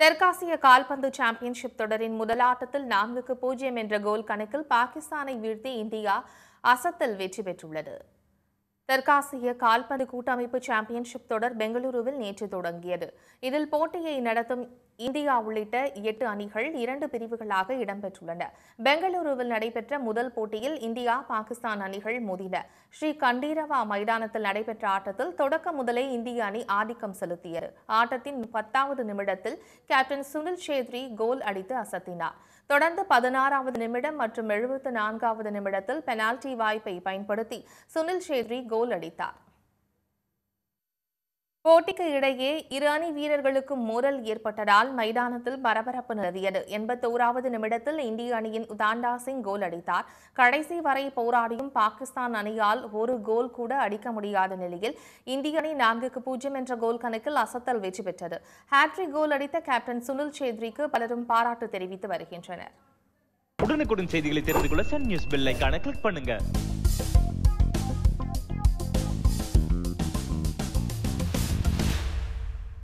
தெற்காசிய கால்பந்து சாம்பியன்ஷிப் தொடரின் முதல் ஆட்டத்தில் நான்குக்கு பூஜ்ஜியம் என்ற கோல் கணக்கில் பாகிஸ்தானை வீழ்த்தி இந்தியா அசத்தில் வெற்றி பெற்றுள்ளது தெற்காசிய கால்பந்து கூட்டமைப்பு சாம்பியன்ஷிப் தொடர் பெங்களூருவில் நேற்று தொடங்கியது இதில் போட்டியை நடத்தும் இந்தியா உள்ளிட்ட எட்டு அணிகள் இரண்டு பிரிவுகளாக இடம்பெற்றுள்ளன பெங்களூருவில் நடைபெற்ற முதல் போட்டியில் இந்தியா பாகிஸ்தான் அணிகள் மோதின ஸ்ரீ கண்டீரவா மைதானத்தில் நடைபெற்ற ஆட்டத்தில் தொடக்க முதலே இந்திய அணி ஆதிக்கம் செலுத்தியது ஆட்டத்தின் பத்தாவது நிமிடத்தில் கேப்டன் சுனில் சேத்ரி கோல் அடித்து அசத்தினார் தொடர்ந்து பதினாறாவது நிமிடம் மற்றும் எழுபத்து நான்காவது நிமிடத்தில் பெனால்டி வாய்ப்பை பயன்படுத்தி சுனில் சேத்ரி கோல் அடித்தார் போட்டிக்கு இடையே இரு அணி வீரர்களுக்கு மோரல் ஏற்பட்டதால் மைதானத்தில் பரபரப்பு நிலவியது எண்பத்தோராவது நிமிடத்தில் இந்திய அணியின் உதாண்டா சிங் கோல் அடித்தார் கடைசி வரை போராடியும் பாகிஸ்தான் அணியால் ஒரு கோல் கூட அடிக்க முடியாத நிலையில் இந்திய அணி நான்குக்கு பூஜ்ஜியம் என்ற கோல் கணக்கில் அசத்தல் வெற்றி பெற்றது ஹாட்ரி கோல் அடித்த கேப்டன் சுனில் சேத்ரிக்கு பலரும் பாராட்டு தெரிவித்து வருகின்றனர் உடனுக்குடன் செய்திகளை தெரிந்து கொள்ள சன் நியூஸ் கிளிக் பண்ணுங்க